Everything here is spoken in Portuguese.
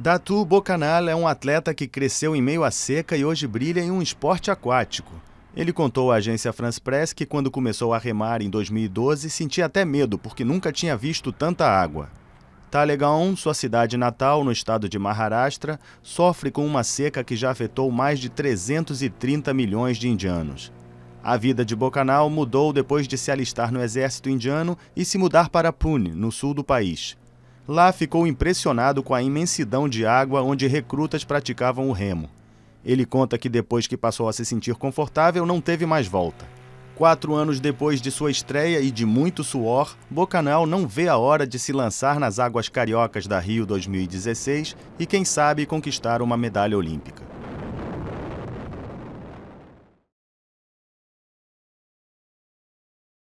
Datu Bocanal é um atleta que cresceu em meio à seca e hoje brilha em um esporte aquático. Ele contou à agência France Press que quando começou a remar em 2012 sentia até medo porque nunca tinha visto tanta água. Talegaon, sua cidade natal, no estado de Maharashtra, sofre com uma seca que já afetou mais de 330 milhões de indianos. A vida de Bocanal mudou depois de se alistar no exército indiano e se mudar para Pune, no sul do país. Lá ficou impressionado com a imensidão de água onde recrutas praticavam o remo. Ele conta que depois que passou a se sentir confortável, não teve mais volta. Quatro anos depois de sua estreia e de muito suor, Bocanal não vê a hora de se lançar nas águas cariocas da Rio 2016 e, quem sabe, conquistar uma medalha olímpica.